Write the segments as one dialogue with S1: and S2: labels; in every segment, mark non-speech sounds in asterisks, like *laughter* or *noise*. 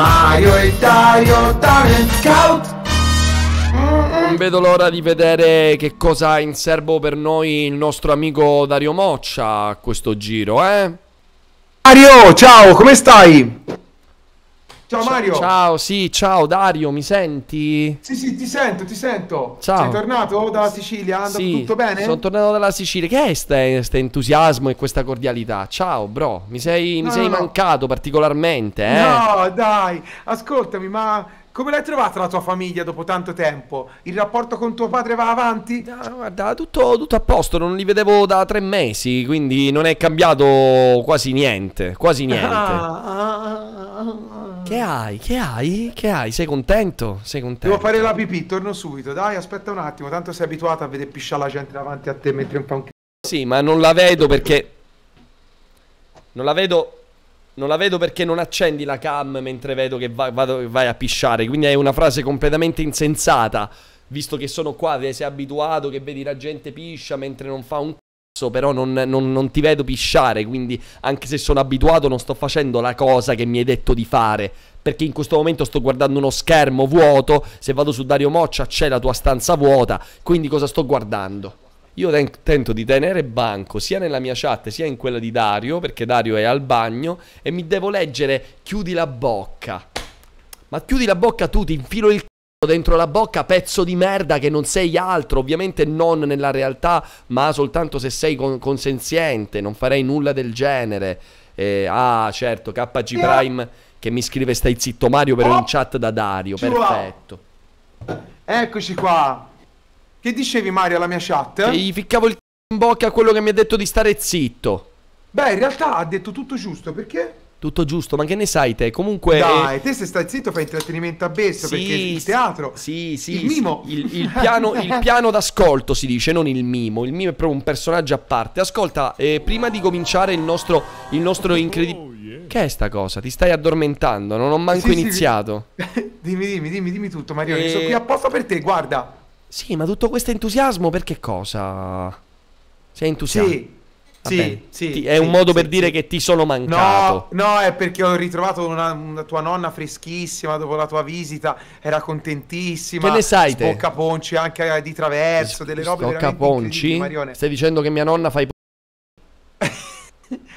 S1: Mario e Dario
S2: Talent Count
S1: non vedo l'ora di vedere che cosa ha in serbo per noi il nostro amico Dario Moccia a questo giro, eh? Mario, ciao, come stai? Ciao Mario. Ciao, sì, ciao Dario, mi senti?
S2: Sì, sì, ti sento, ti sento. Ciao. Sei tornato dalla Sicilia? Andato sì, tutto bene? Sono tornato
S1: dalla Sicilia. Che è questo entusiasmo e questa cordialità? Ciao, bro. Mi sei, mi no, sei no, mancato particolarmente, eh?
S2: No, dai. Ascoltami, ma come l'hai trovata la tua famiglia dopo tanto tempo?
S1: Il rapporto con tuo padre va avanti? No, guarda, tutto, tutto, a posto, non li vedevo da tre mesi, quindi non è cambiato quasi niente, quasi niente. Ah. che hai? Che hai? Che hai? Sei contento? Sei contento? Devo
S2: fare la pipì, torno subito, dai, aspetta un attimo, tanto sei abituato a vedere pisciare la gente davanti a te mentre un fa
S1: un... Sì, ma non la vedo perché... Non la vedo non la vedo perché non accendi la cam mentre vedo che va, vado, vai a pisciare. Quindi è una frase completamente insensata. Visto che sono qua, sei abituato che vedi la gente piscia mentre non fa un cazzo, però non, non, non ti vedo pisciare. Quindi, anche se sono abituato, non sto facendo la cosa che mi hai detto di fare perché in questo momento sto guardando uno schermo vuoto, se vado su Dario Moccia c'è la tua stanza vuota, quindi cosa sto guardando? Io ten tento di tenere banco sia nella mia chat sia in quella di Dario, perché Dario è al bagno, e mi devo leggere chiudi la bocca. Ma chiudi la bocca tu, ti infilo il c***o dentro la bocca, pezzo di merda che non sei altro, ovviamente non nella realtà, ma soltanto se sei con consenziente, non farei nulla del genere. Eh, ah, certo, KG Prime che mi scrive stai zitto Mario però in oh, chat da Dario, perfetto.
S2: Eccoci qua. Che dicevi Mario alla mia chat? Che gli ficcavo il c***o
S1: in bocca a quello che mi ha detto di stare zitto. Beh, in realtà ha detto tutto giusto, perché? Tutto giusto, ma che ne sai te? Comunque... Dai, eh, te se stai zitto fai intrattenimento a bestia, sì, perché il teatro... Sì, sì, il mimo... Sì, il, il, *laughs* piano, il piano d'ascolto si dice, non il mimo. Il mimo è proprio un personaggio a parte. Ascolta, eh, prima di cominciare il nostro, il nostro incredibile... Oh, yeah. Che è sta cosa? Ti stai addormentando, non ho manco sì, iniziato.
S2: Sì, *laughs* dimmi, dimmi, dimmi, dimmi tutto, Mario. E... Sono eh, qui apposta per te, guarda.
S1: Sì, ma tutto questo entusiasmo per che cosa? Sei entusiasta? Sì. Sì, sì, ti, è sì, un modo sì, per dire che ti sono mancato.
S2: No, no è perché ho ritrovato una, una, tua nonna freschissima dopo la tua visita. Era contentissima.
S1: Che ne sai te? Spocca ponci anche eh, di traverso, S delle robe Spocca ponci? Stai dicendo che mia nonna fa i *laughs*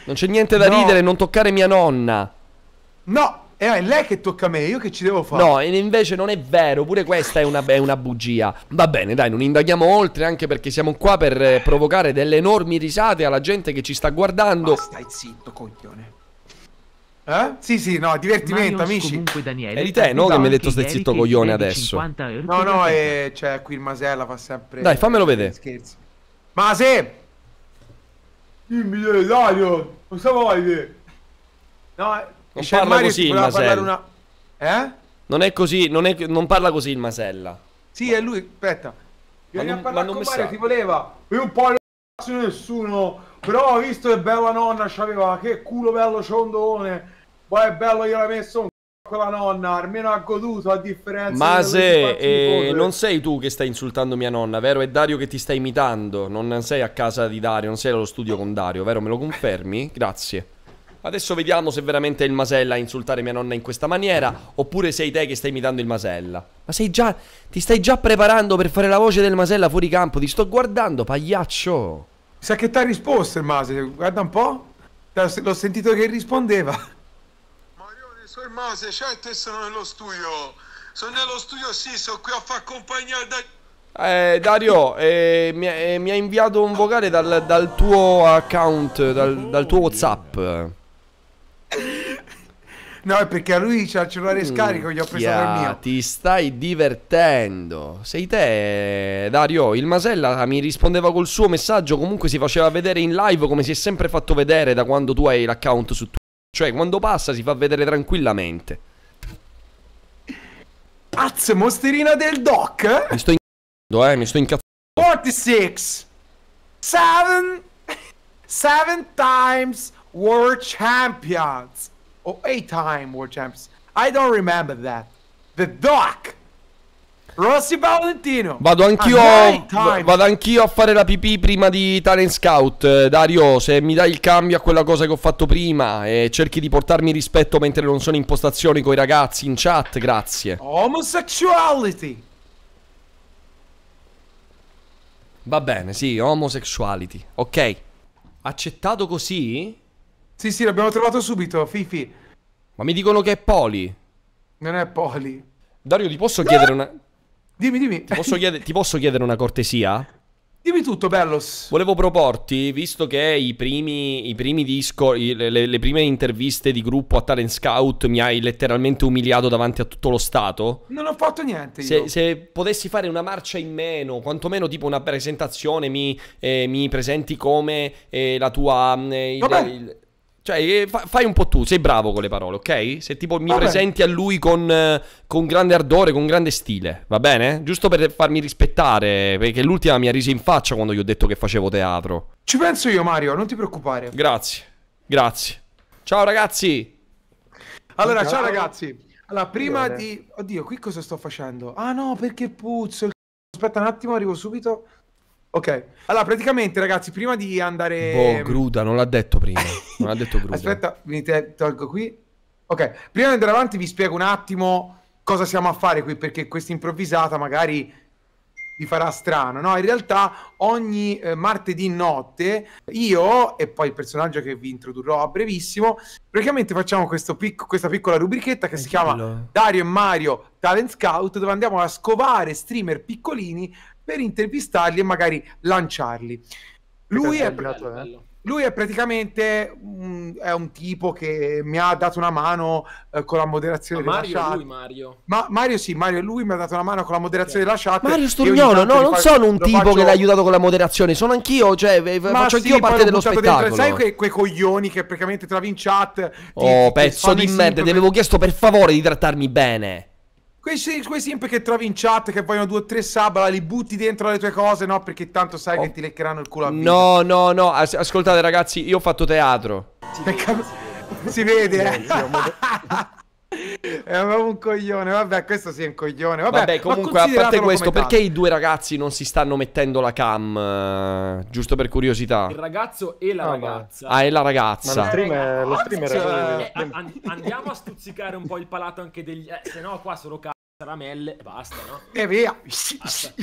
S1: Non c'è niente da no. ridere, non toccare mia nonna. No, e eh, è lei che tocca a me, io che ci devo fare? No, invece non è vero, pure questa è una, è una, bugia. Va bene, dai, non indaghiamo oltre, anche perché siamo qua per eh, provocare delle enormi risate alla gente che ci sta guardando. Stai
S2: zitto, coglione.
S1: Eh? Sì, sì, no, divertimento, Mario, amici. Comunque, Daniele, è di te, no? Che mi hai detto stai zitto, coglione, adesso.
S2: No, no, e, eh, cioè, qui il Masella fa sempre... Dai, fammelo vedere. Scherzi. Ma se... Dimmi, Dario, cosa vuoi? No, eh.
S1: Non parla Mario così il Masella. Una... Eh? Non è così, non, è, non parla così il Masella.
S2: Sì, ma... è lui, aspetta.
S1: Vieni ma non, a parlare ma non con Mario, ti
S2: voleva. Io un po' non nessuno. Però visto che bella nonna c'aveva, che culo bello ciondone. Poi è bello gliel'ha messo un quella nonna, almeno ha goduto a differenza Ma se eh, non
S1: sei tu che stai insultando mia nonna, vero? È Dario che ti sta imitando. Non sei a casa di Dario, non sei allo studio con Dario, vero? Me lo confermi? Grazie. Adesso vediamo se veramente è il Masella a insultare mia nonna in questa maniera oppure sei te che stai imitando il Masella. Ma sei già... ti stai già preparando per fare la voce del Masella fuori campo? Ti sto guardando, pagliaccio!
S2: Sa che ti ha risposto il Masella, guarda un po'. L'ho sentito che rispondeva. Marione, so il Masella, certo sono nello studio. Sono nello studio, sì, sono qui a far compagnia
S1: da... Eh, Dario, eh, mi, eh, mi, ha inviato un vocale dal, dal tuo account, dal, dal tuo WhatsApp.
S2: *laughs* No, è perché a lui c'ha il cellulare mm, scarico, gli ho preso yeah, il mio.
S1: Ti stai divertendo. Sei te, Dario. Il Masella ah, mi rispondeva col suo messaggio. Comunque si faceva vedere in live come si è sempre fatto vedere da quando tu hai l'account su Twitter. Cioè, quando passa si fa vedere tranquillamente. Az, mosterina del doc. Eh? Mi sto incazzando, eh. Mi sto incazzando. 46
S2: 7 7 times World Champions or oh, eight-time World Champions. I don't remember that. The Doc. Rossi Valentino.
S1: Vado anch'io, vado anch'io a fare la pipì prima di Talent Scout. Eh, Dario, se mi dai il cambio a quella cosa che ho fatto prima e cerchi di portarmi rispetto mentre non sono in postazione con i ragazzi in chat, grazie.
S2: Homosexuality.
S1: Va bene, sì, homosexuality. Ok. Accettato così? Sì, sì, l'abbiamo trovato subito, Fifi. Ma mi dicono che è Poli.
S2: Non è Poli.
S1: Dario, ti posso chiedere ah! una... Dimmi, dimmi. Ti posso, chiedere, ti posso chiedere una cortesia? Dimmi tutto, Bellos. Volevo proporti, visto che i primi, i primi disco, i, le, le, prime interviste di gruppo a Talent Scout mi hai letteralmente umiliato davanti a tutto lo Stato. Non
S2: ho fatto niente.
S1: Se, se, potessi fare una marcia in meno, quantomeno tipo una presentazione, mi, eh, mi presenti come eh, la tua. Mm, eh, il, il, cioè, eh, fai un po' tu, sei bravo con le parole, ok? Se tipo mi va presenti bene. a lui con, eh, con, grande ardore, con grande stile, va bene? Giusto per farmi rispettare, perché l'ultima mi ha riso in faccia quando gli ho detto che facevo teatro.
S2: Ci penso io, Mario, non ti preoccupare. Grazie, grazie. Ciao ragazzi!
S1: Allora, ciao, ciao ragazzi. Allora, prima Buone. di...
S2: Oddio, qui cosa sto facendo? Ah no, perché puzzo. Aspetta un attimo, arrivo subito. Ok, allora praticamente ragazzi, prima di andare... Boh,
S1: Gruda, non l'ha detto prima. Non l'ha detto Gruda. Aspetta,
S2: mi tolgo qui. Ok, prima di andare avanti vi spiego un attimo cosa siamo a fare qui, perché questa improvvisata magari vi farà strano, no? In realtà ogni eh, martedì notte io e poi il personaggio che vi introdurrò a brevissimo, praticamente facciamo pic- questa piccola rubrichetta che È si bello. chiama Dario e Mario Talent Scout, dove andiamo a scovare streamer piccolini per intervistarli e magari lanciarli. Lui è, bello, bello. lui è, praticamente un, è un tipo che mi ha dato una mano eh, con la moderazione Ma Mario della chat. Lui, Mario. Ma, Mario sì, Mario lui mi ha dato una mano con la moderazione okay. della chat. Mario Sturgnolo, no, non sono un tipo faccio... che l'ha
S1: aiutato con la moderazione, sono anch'io, cioè eh, Ma faccio sì, anch'io parte dello spettacolo. Dentro, sai quei,
S2: quei, coglioni che praticamente trovi in chat? Ti, oh, ti pezzo di merda,
S1: ti avevo chiesto per favore di trattarmi bene.
S2: Questi, questi imp che trovi in chat che vogliono due o tre sub, li butti dentro le tue cose, no? Perché tanto sai oh. che ti leccheranno il culo a vita. No,
S1: no, no, As ascoltate ragazzi, io ho fatto teatro. Si,
S2: *laughs* si vede, eh. Siamo, *laughs* *laughs* È un coglione. Vabbè, questo sì è un coglione. Vabbè, Vabbè comunque, a parte questo, perché
S1: i due ragazzi non si stanno mettendo la cam? Uh, giusto per curiosità. Il
S3: ragazzo e la ah, ragazza. Ah, e la ragazza. Ma lo streamer, lo streamer cioè, è... Eh, And andiamo a stuzzicare un po' il palato anche degli... Eh, se no qua sono cazzo, caramelle e basta, no? *laughs* E eh, via. Basta.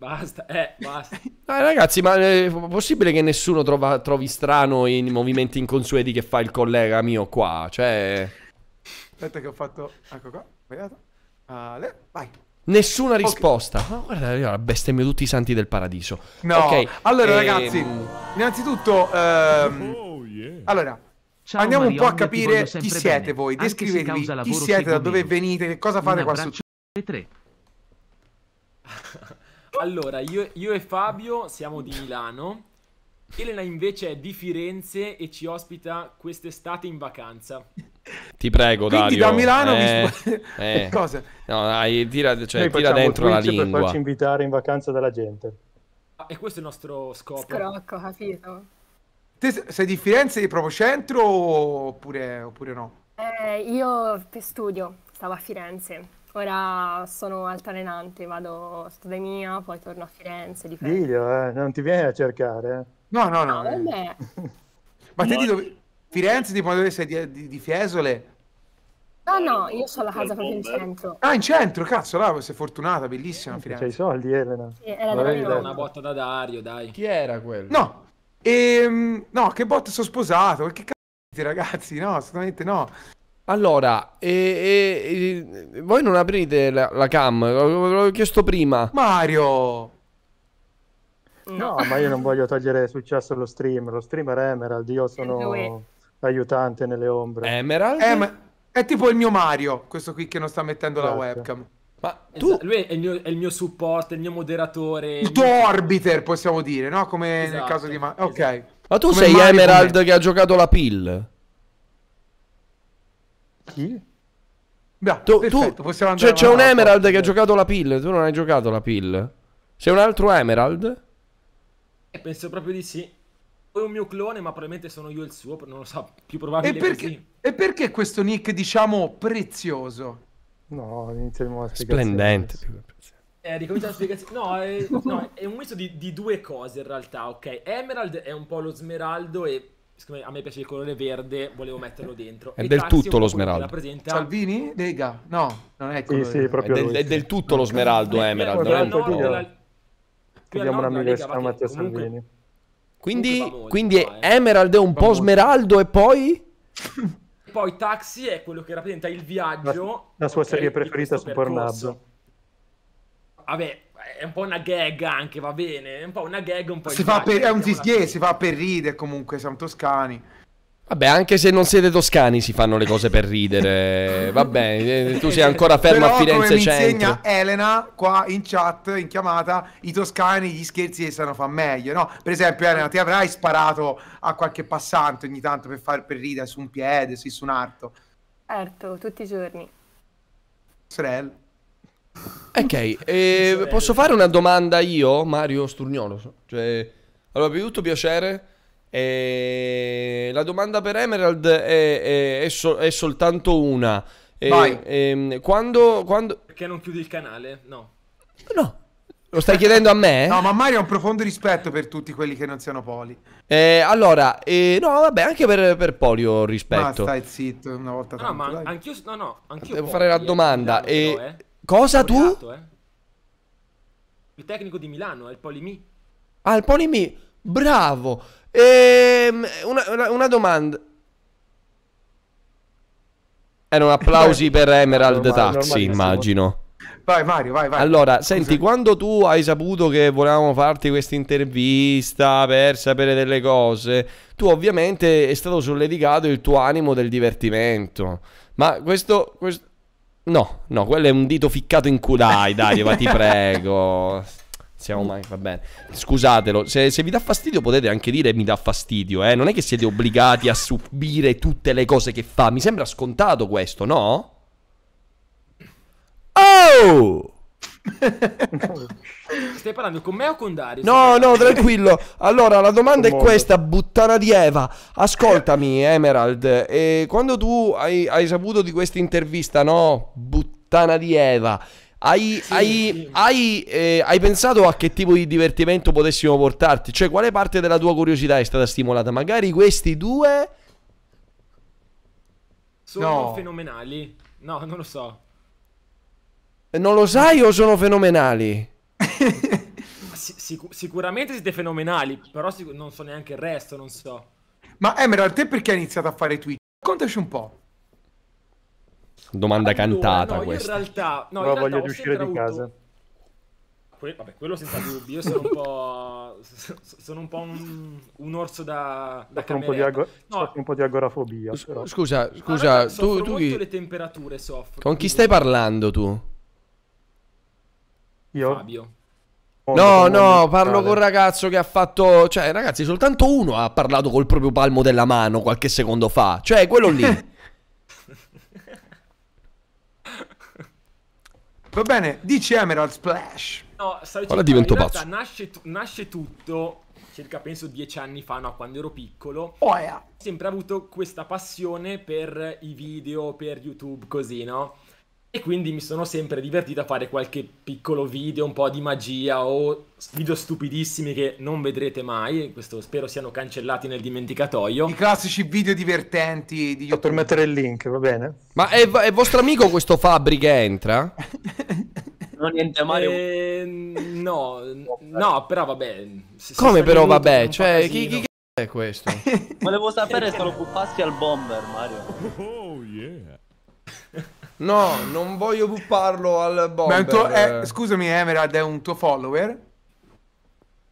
S3: Basta, eh, basta.
S1: Ah, ragazzi, ma è possibile che nessuno trova, trovi strano i movimenti inconsueti che fa il collega mio qua? Cioè...
S2: Aspetta che ho fatto... Ecco qua, guardato. Ale, vai.
S1: Nessuna okay. risposta. oh, guarda, io la bestemmio tutti i santi del paradiso. No. Okay. Allora, ehm... ragazzi,
S2: innanzitutto... Ehm... Oh, yeah. Allora, Ciao, andiamo Marion, un po' a capire chi bene. siete voi. Descrivetevi chi siete, da dove venite, che cosa fate Una qua su...
S1: Tre.
S3: allora, io, io e Fabio siamo di Milano. Elena invece è di Firenze e ci ospita quest'estate in vacanza.
S1: Ti prego, Quindi Dario. da Milano eh, vi... eh. *laughs* cosa? No, dai, tira, cioè, tira dentro Twitch la lingua. per farci invitare in vacanza dalla
S3: gente. Ah, e questo è il nostro scopo. Scrocco,
S1: capito.
S2: Te sei di Firenze, proprio centro oppure, oppure no?
S1: Eh, io studio, stavo a Firenze. Ora sono altalenante, vado, a da mia, poi torno a Firenze. Dipende. Diglio, eh, non ti vieni a cercare,
S2: eh. No, no, no. no eh. Ma te di dove... Firenze, tipo, dove sei? Di, di, di Fiesole?
S1: No, no, io sono la casa proprio in centro.
S2: Ah, in centro, cazzo, là, sei fortunata, bellissima Firenze. C'hai i soldi, Elena. Sì, era Vabbè, una
S3: botta da Dario, dai. Chi era quello?
S2: No,
S1: ehm, no che botta sono sposato, che cazzo
S2: ragazzi, no, assolutamente no.
S1: Allora, e, e, e, voi non aprite la, la cam, l'avevo chiesto prima. Mario! No. no. ma io non voglio togliere successo allo stream. Lo streamer è Emerald, io sono aiutante nelle ombre. Emerald?
S2: È, eh, è, tipo il mio Mario, questo qui che non sta mettendo certo. la esatto. webcam. Ma tu... Esatto. Lui è il, mio, è il mio supporto, il mio moderatore. Il tuo mio... arbiter, possiamo dire, no? Come esatto, nel caso di Mario. Esatto. Ok. Esatto. Ma tu Come sei Mario Emerald
S1: che ha giocato la pill?
S3: Chi? No, tu, perfetto, tu... Cioè, c'è un Emerald che ha
S1: giocato la pill, tu non hai giocato la pill. C'è un altro Emerald?
S3: E eh, penso proprio di sì. È un mio clone, ma probabilmente sono io il suo, non lo so, più probabile e perché, E perché questo nick, diciamo, prezioso? No, iniziamo a spiegare. Splendente. Eh, ricominciamo a spiegare. No, è, no, è un misto di, di, due cose in realtà, ok? Emerald è un po' lo smeraldo e siccome a me piace il colore verde, volevo metterlo dentro. È e del tutto lo smeraldo. Rappresenta...
S2: Salvini? Lega? No, non è così. Sì, sì, è, è, del, è,
S1: del, tutto lo smeraldo, Emerald. È, è, è, è, Chiediamo un amico che si chiama Matteo comunque... Salvini. Quindi, molto, quindi eh. Emerald è un va po' molto. smeraldo e poi... *laughs* poi
S3: Taxi è quello che rappresenta il viaggio. La, la sua okay, serie preferita su Pornhub. Vabbè, è un po' una gag anche, va bene. È un po' una gag, un po' si fa per, È un zisghie,
S2: si fa per ridere comunque, siamo toscani.
S1: Vabbè, anche se non siete toscani si fanno le cose per ridere. Vabbè, eh, tu sei ancora fermo Però, a Firenze come mi Centro. insegna
S2: Elena qua in chat, in chiamata, i toscani gli scherzi che sanno fa meglio, no? Per esempio, Elena, ti avrai sparato a qualche passante ogni tanto per far per ridere su un piede, sì, su un arto.
S1: Certo, tutti i giorni. Sorella. Ok, eh, posso fare una domanda io, Mario Sturgnolo? Cioè, allora, per tutto piacere e eh, la domanda per Emerald è, è, è, sol- è soltanto una. E, eh, e, ehm, quando, quando...
S3: Perché non chiudi il canale? No.
S1: No. Lo stai chiedendo a me? No, ma
S2: Mario ha un profondo rispetto per tutti quelli che non siano
S3: poli.
S1: Eh, allora, eh, no, vabbè, anche per, per poli ho rispetto. Ma stai zitto una volta tanto, No, ma
S3: dai. anch'io... No, no, anch'io Devo poli, fare la eh, domanda.
S1: Eh, e... Però, eh. Cosa tu?
S3: eh. Il tecnico di Milano, è il mi.
S1: Ah, il Polimi. Bravo. Ehm, una, una, una domanda. Erano eh, applausi per Emerald normale, Taxi, immagino. Vai Mario, vai, vai. Allora, senti, quando tu hai saputo che volevamo farti questa intervista per sapere delle cose, tu ovviamente è stato solleticato il tuo animo del divertimento. Ma questo... questo... No, no, quello è un dito ficcato in culo. Dai, dai, ma ti *laughs* prego. Siamo mai, va bene. Scusatelo, se, se, vi dà fastidio potete anche dire mi dà fastidio, eh. Non è che siete obbligati a subire tutte le cose che fa. Mi sembra scontato questo, no? Oh! *laughs*
S3: Stai parlando con me o con Dario? No, no, tranquillo.
S1: Allora, la domanda è questa, buttana di Eva. Ascoltami, Emerald. Eh, quando tu hai, hai saputo di questa intervista, no? Buttana di Eva. Hai, sì, hai, sì. Hai, eh, hai, pensato a che tipo di divertimento potessimo portarti? Cioè, quale parte della tua curiosità è stata stimolata? Magari questi due sono no.
S3: fenomenali. No, non lo so.
S1: Eh, non lo sai o sono fenomenali?
S3: sic sicuramente siete fenomenali, però non so neanche il resto, non so.
S2: Ma Emerald, te perché hai iniziato a fare Twitch? Raccontaci un po'.
S1: Domanda allora, cantata no, questa.
S3: in realtà, no, in voglio riuscire di casa. Que vabbè, quello senza dubbio. Io sono un po'. sono un po' un, un orso da. da soffro, un
S1: no. un po' di agorafobia. Però. Scusa, scusa. Allora, tu, tu chi... le
S3: temperature soffro.
S1: Con chi stai parlando tu?
S3: Io? Fabio.
S1: No, no, parlo con un ragazzo che ha fatto. Cioè, ragazzi, soltanto uno ha parlato col proprio palmo della mano qualche secondo fa. Cioè, quello lì. *laughs* Va bene, dici Emerald
S3: Splash. No, stavo Ora divento pazzo. Nasce, nasce tutto circa penso dieci anni fa, no, quando ero piccolo. Oh, yeah. Sempre avuto questa passione per i video, per YouTube, così, no? e quindi mi sono sempre divertito a fare qualche piccolo video, un po' di magia o video stupidissimi che non vedrete mai, questo spero siano cancellati nel dimenticatoio. I classici video divertenti di YouTube. Per mettere
S1: il link, va bene? Ma è, è vostro amico questo Fabri che entra? *laughs*
S3: No, niente Mario. Eh, no, no, però vabbè.
S1: Se, se Come però vabbè? Cioè, chi, chi è questo? Volevo sapere se lo puffassi al bomber, Mario. Oh yeah. No, non voglio bupparlo al bomber. Tuo, eh,
S2: scusami, Emerald è un tuo follower?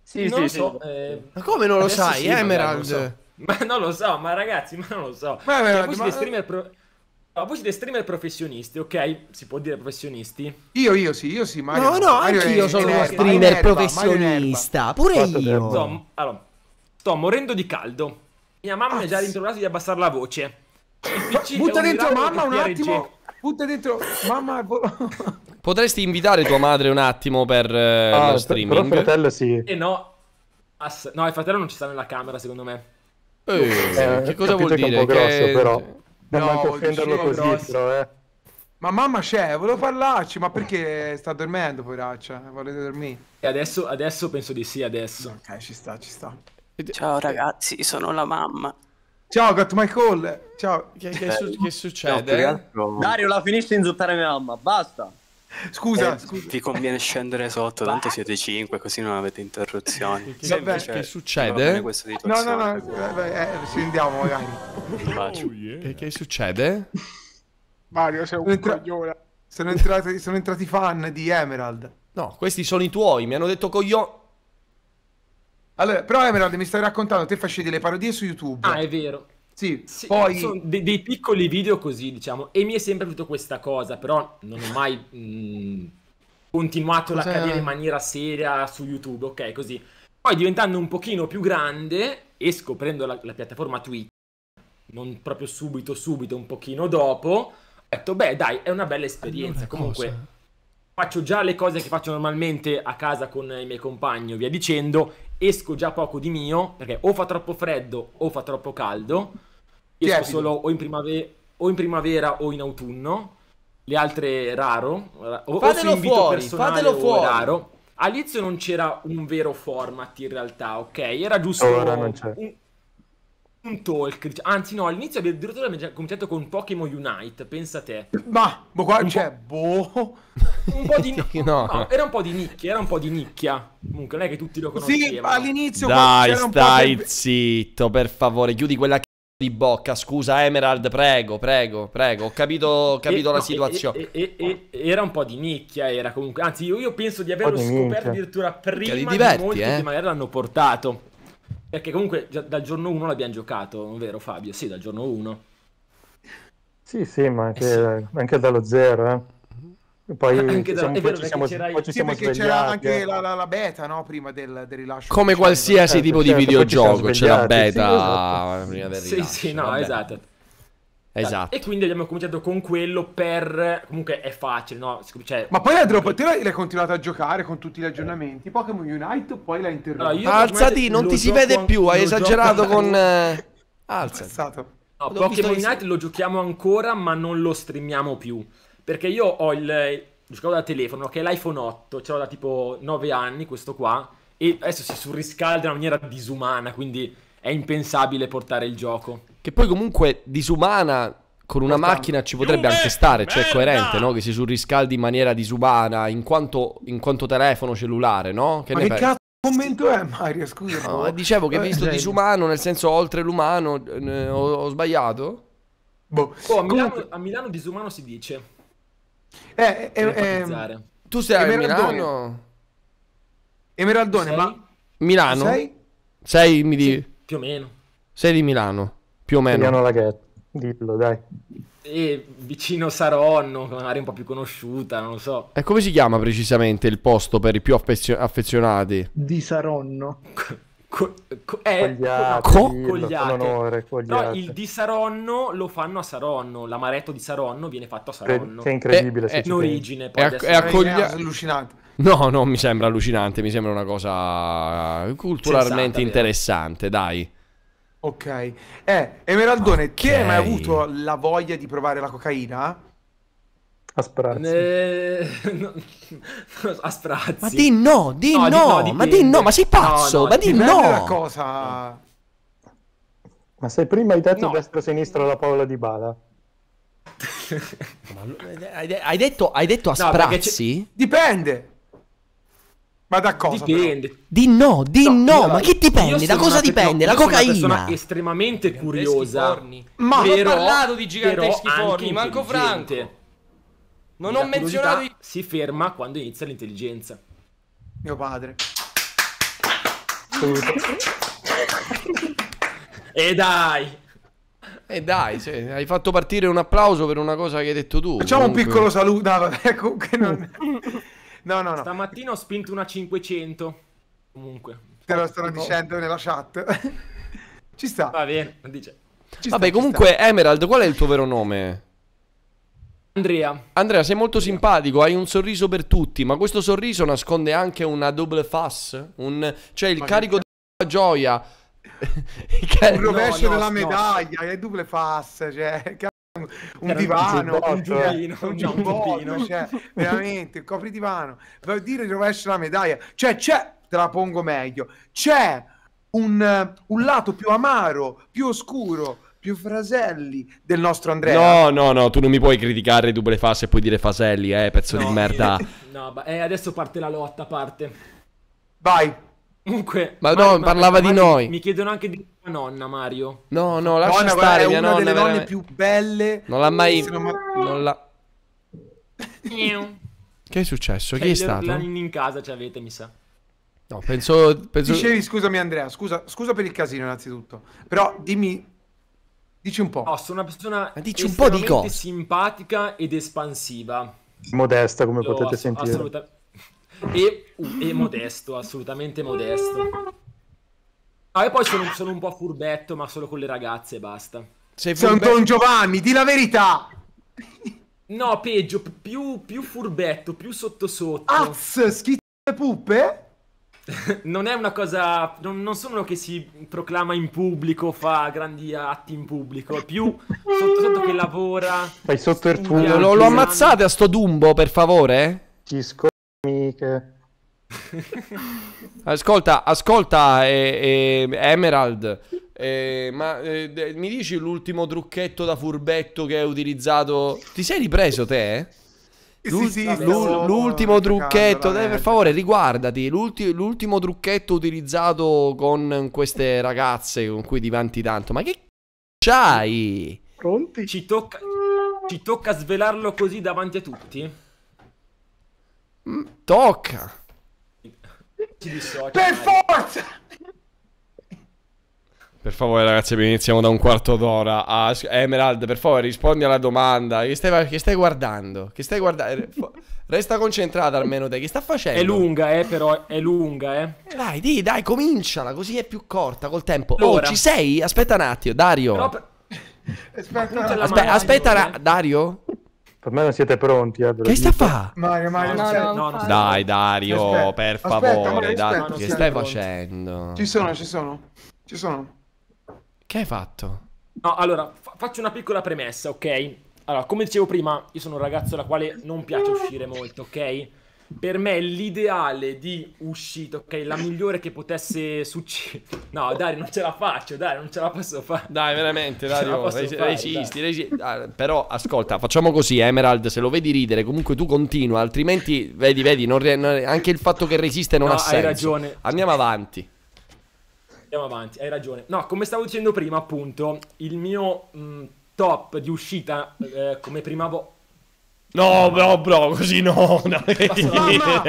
S1: Sì, non sì, so. sì. Eh,
S3: ma come non lo sai, sì, Emerald? Ma non lo so, ma ragazzi, ma non lo so. Ma Emerald, cioè, ma... streamer pro... No, voi siete streamer professionisti, ok? Si può dire professionisti? Io, io sì, io sì, Mario. No, no, Mario anch'io è, sono uno streamer erba, professionista,
S1: pure io. Sto,
S3: allora, sto morendo di caldo. Mia mamma mi ha già ah, rimproverata di abbassare la voce. Butta dentro mamma un attimo
S1: butta dentro. Mamma. *laughs* Potresti invitare tua madre un attimo per eh, ah, lo streaming? Però fratello sì. e
S3: eh, no. Ass- no, il fratello non ci sta nella camera, secondo me.
S1: Eh, eh che cosa vuol dire? Che è un po' grosso, che... però.
S2: Non no, manco offenderlo così, grosso. però, eh. Ma mamma c'è, volevo parlarci, ma perché sta dormendo, poveraccia? Volete dormire?
S3: E adesso, adesso penso di sì, adesso. Ok, ci sta, ci sta. Ciao
S1: ragazzi, sono la mamma.
S2: Ciao, got my call. Ciao. Che, che, su- che succede? No,
S1: Dario, la finisce di insultare mia mamma. Basta. Scusa, eh, scusa, ti conviene scendere sotto, tanto siete cinque, così non avete interruzioni. Che, Semplice, cioè, che succede? No, no, no, eh, scendiamo magari. Oh, yeah. Che, che succede?
S2: Mario, sei un entra- coglione. Sono entrati, sono entrati fan di Emerald. No, questi sono i tuoi, mi hanno detto coglione. Allora, però Emerald mi stai
S3: raccontando, te facevi delle parodie su YouTube. Ah, è vero. Sì, sì poi... Sono dei, dei, piccoli video così, diciamo, e mi è sempre piaciuta questa cosa, però non ho mai mh, mm, continuato Cos'è? la carriera in maniera seria su YouTube, ok, così. Poi diventando un pochino più grande e scoprendo la, la piattaforma Twitch, non proprio subito, subito, un pochino dopo, ho detto, beh dai, è una bella esperienza, allora, comunque... Cosa? faccio già le cose che faccio normalmente a casa con i miei compagni, via dicendo, esco già poco di mio, perché o fa troppo freddo o fa troppo caldo, esco Chiedido. solo o in, primavera, o in primavera o in autunno, le altre raro, o, fatelo o su fuori, fatelo fuori. raro. All'inizio non c'era un vero format in realtà, ok? Era giusto... Ora non c'è. Un un talk, anzi no, all'inizio addirittura abbiamo cominciato con Pokémon Unite, pensa te. Ma, ma qua, un cioè, boh. Un po' di *laughs* nicchia, no. no. era un po' di nicchia, era un po' di nicchia. Comunque non è che tutti lo conoscevano. Sì, all'inizio Dai, stai di...
S1: zitto, per favore, chiudi quella di bocca, scusa Emerald, prego, prego, prego, ho capito, ho eh, capito e, la no, situazione.
S3: E, e, era un po' di nicchia, era comunque, anzi io, io penso di averlo scoperto addirittura prima che diverti, di molti eh? che magari l'hanno portato. Perché comunque dal giorno 1 l'abbiamo giocato, vero Fabio? Sì, dal giorno 1. Sì,
S2: sì, ma anche, eh sì. anche dallo 0. eh. E poi anche diciamo, da... poi ci siamo, poi
S1: ci sì, siamo svegliati. C'era anche eh. la,
S2: la, la, beta no? prima del, del rilascio. Come certo,
S1: qualsiasi certo, tipo di certo, videogioco, c'era la beta sì, esatto. prima del rilascio. Sì, sì,
S3: no, esatto. Esatto. E quindi abbiamo cominciato con quello per... Comunque è facile, no? Cioè...
S2: Ma poi Andrea, te l'hai continuato a giocare con tutti gli aggiornamenti. Pokémon Unite poi l'hai interrotto. Allora, Alzati, non ti si vede an... più, hai
S1: esagerato con... Eh...
S3: Alzati. No, Pokémon Unite lo giochiamo ancora, ma non lo streamiamo più. Perché io ho il... Giocavo da telefono, che è l'iPhone 8, ce l'ho da tipo 9 anni, questo qua. E adesso si surriscalda in una maniera disumana, quindi è impensabile portare il gioco.
S1: Che poi comunque disumana con una macchina ci potrebbe anche stare, cioè è eh, coerente, no? Che si surriscaldi in maniera disumana in quanto, in quanto telefono cellulare, no? Che Ma che pensi? cazzo? commento è Mario? Scusa. No, boh. dicevo che hai visto eh, disumano, nel senso oltre l'umano, eh, ho, ho, sbagliato? Boh. Oh, a, Milano,
S3: Comunque... a, Milano, disumano si dice. Eh, eh, eh ehm,
S1: tu sei a Milano?
S3: Emeraldone, sei? ma...
S1: Milano? Sei? Sei, mi di... Sì, più o meno. Sei di Milano? Più o meno. Emiliano Laghetto, dillo dai.
S3: E vicino Saronno, magari un po' più conosciuta, non lo so.
S1: E come si chiama precisamente il posto per i più affezio- affezionati? Di Saronno. Co- co- eh, cogliate, co- cogliate. No, il
S3: di Saronno lo fanno a Saronno, l'amaretto di Saronno viene fatto a Saronno. Che è incredibile. È, eh, è eh, in origine, poi è, è accoglia... allucinante.
S1: No, non mi sembra allucinante, mi sembra una cosa culturalmente Sensata, interessante, vero. dai.
S2: Ok. Eh, Emeraldone, okay. ti hai mai avuto la voglia di provare la cocaina? A sprazzi. Eh, *laughs* no, a sprazzi. Ma di no, di no, no di ma di no, ma sei pazzo, ma di no. Ma cosa... Ma se prima hai detto destra-sinistra la Paola di Bala. *laughs* hai, detto, hai detto a sprazzi? Dipende. Ma da cosa? Dipende. Però?
S1: Di no, di no, no. ma che dipende? Da cosa dipende?
S3: La cocaina. Sono estremamente curiosa. Ma però, ho parlato di giganteschi forni, manco Franco. Non ho menzionato si ferma quando inizia l'intelligenza.
S1: Mio padre. e dai. E dai, cioè, hai fatto partire un applauso per una cosa che hai detto tu. Facciamo comunque. un piccolo saluto. No, vabbè, comunque non... *laughs* No, no, no.
S3: Stamattina ho spinto una 500. Comunque. Te lo stanno dicendo nella chat. *laughs* ci sta. Va bene, dice.
S1: Ci Vabbè, sta, comunque, sta. Emerald, qual è il tuo vero nome? Andrea. Andrea, sei molto Andrea. simpatico, hai un sorriso per tutti, ma questo sorriso nasconde anche una double fass, un... cioè il ma carico che... della gioia.
S2: il *laughs* rovescio no, no, della medaglia, no. è double fass, cioè un divano, un giubbino, un giubbino, cioè, *laughs* veramente, copri divano, vuol dire che rovescia la medaglia, cioè c'è, te la pongo meglio, c'è un, un lato più amaro, più oscuro, più Fraselli del nostro Andrea. No, no,
S1: no, tu non mi puoi criticare duble fase e poi dire Faselli, eh, pezzo no, di merda.
S3: *laughs* No, eh, adesso parte la lotta, parte. Vai. Comunque, ma no, ma parlava di noi. Mi chiedono anche di tua nonna, Mario.
S1: No, no, lascia nonna, stare. È una nonna, delle donne più
S3: belle. Non l'ha mai. Non l'ha. che
S1: è successo? Cioè, Chi è stato? La
S3: in casa ci cioè, avete, mi sa. No,
S1: penso, penso... Dicevi,
S2: scusami, Andrea. Scusa, scusa per il casino,
S3: innanzitutto. Però dimmi. Dici un po'. No, sono una persona. Ma dici un po' di cosa. simpatica ed espansiva.
S2: Modesta, come no, potete ass- sentire. Assolutamente
S3: e, e modesto, assolutamente modesto. Ah, e poi sono, sono, un po' furbetto, ma solo con le ragazze e basta.
S2: Sei, Sei un Don Giovanni, di la verità!
S3: No, peggio, più, più furbetto, più sottosotto. sotto. Azz, schizzo e
S2: puppe?
S3: *laughs* non è una cosa. Non, non, sono uno che si proclama in pubblico, fa grandi atti in pubblico. Più sotto sotto che lavora.
S1: Fai sotto il tuo. Lo, lo ammazzate a sto Dumbo, per favore? Cisco amiche. ascolta, ascolta, eh, eh, Emerald, eh, ma mi dici l'ultimo trucchetto da furbetto che hai utilizzato? Ti sei ripreso te? L'ultimo sì, sì, sì, trucchetto, dai, per favore, riguardati. L'ultimo trucchetto utilizzato con queste ragazze con cui ti tanto. Ma che c'hai? Pronti? Ci tocca,
S3: ci tocca svelarlo così davanti a tutti?
S1: tocca. Per forza! Per favore, ragazzi, iniziamo da un quarto d'ora. Ah, Emerald, per favore, rispondi alla domanda. Che stai, che stai guardando? Che stai guardando? Eh, resta concentrata almeno te. Che sta facendo? È lunga, eh, però è lunga, eh. Dai, di, dai, cominciala, così è più corta col tempo. Oh, allora. Oh, ci sei? Aspetta un attimo, Dario. per...
S2: Aspetta,
S1: aspetta, aspetta, eh. Dario. Per me non siete pronti. Eh, che sta fa?
S2: Mario, Mario, no, no, no, no
S1: dai Dario, aspetta, per favore, aspetta, Dario, che stai pronti. facendo? Ci sono,
S3: ci sono, ci sono.
S1: Che hai fatto?
S3: No, allora, fa faccio una piccola premessa, ok? Allora, come dicevo prima, io sono un ragazzo alla quale non piace uscire molto, ok? per me l'ideale di uscita, ok, la migliore che potesse succedere. No, dai, non ce la faccio, dai, non ce la posso fare.
S1: Dai, veramente, Dario, resisti, fare, resisti, resisti. Ah, però ascolta, facciamo così, Emerald, se lo vedi ridere, comunque tu continua, altrimenti vedi, vedi, non, anche il fatto che resiste non no, ha senso. hai ragione. Andiamo avanti.
S3: Andiamo avanti, hai ragione. No, come stavo dicendo prima, appunto, il mio mh, top di uscita eh, come prima volta No, bro, bro, così no. no. Mamma,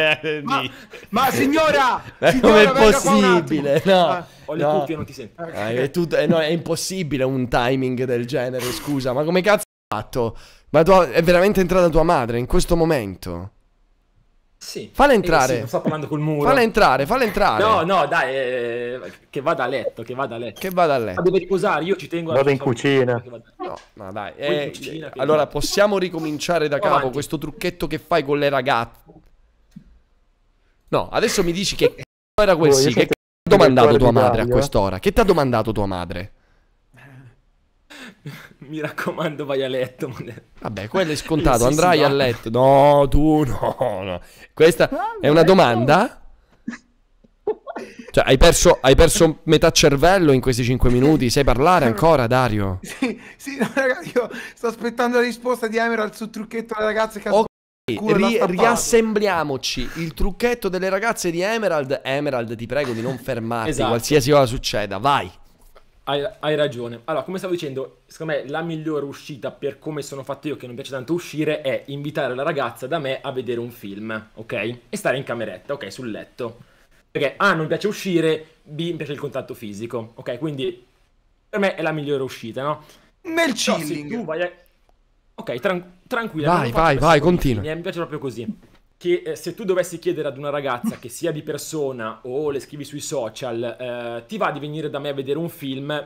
S3: ma, ma, signora, signora come è possibile?
S1: No, ho le no. cuffie, non ti
S3: sento. Okay. Eh, ah,
S1: è, tutto, è, eh, no, è, impossibile un timing del genere. Scusa, ma come cazzo hai fatto? Ma tua, è veramente entrata tua madre in questo momento? Sì. Falla entrare. Eh sì, sto parlando col muro. Falla entrare, falla entrare. No,
S3: no, dai, eh, che vada a letto, che vada a letto.
S1: Che vada a letto. Ma deve riposare, io ci tengo. Vado in cucina. No, ma dai. Eh, cucina, che... allora, possiamo ricominciare da capo Avanti. questo trucchetto che fai con le ragazze. No, adesso mi dici che c***o *laughs* era quel oh, sì, che c***o ha domandato tua madre a eh. quest'ora? Che ti ha domandato tua madre?
S3: *laughs* mi raccomando, vai a letto.
S1: Vabbè, quello è scontato. *laughs* Andrai a letto. No, tu no. no. Questa Vabbè, è una domanda. Cioè, hai perso, hai perso, metà cervello in questi 5 minuti. Sai parlare ancora, Dario?
S2: Sì, sì no, ragazzi, io sto aspettando la risposta
S1: di Emerald sul trucchetto delle ragazze che okay. Ri- riassembliamoci il trucchetto delle ragazze di Emerald. Emerald, ti prego di non *laughs* fermarti, esatto. qualsiasi cosa succeda, vai
S3: hai, hai, ragione. Allora, come stavo dicendo, secondo me la migliore uscita per come sono fatto io, che non piace tanto uscire, è invitare la ragazza da me a vedere un film, ok? E stare in cameretta, ok, sul letto. Perché A, non piace uscire, B, piace il contatto fisico, ok? Quindi per me è la migliore uscita, no? Nel chilling. tu vai a... Ok, tran- tranquilla. Vai, vai, vai, continua. Mi piace proprio così che eh, se tu dovessi chiedere ad una ragazza che sia di persona o le scrivi sui social, eh, ti va di venire da me a vedere un film,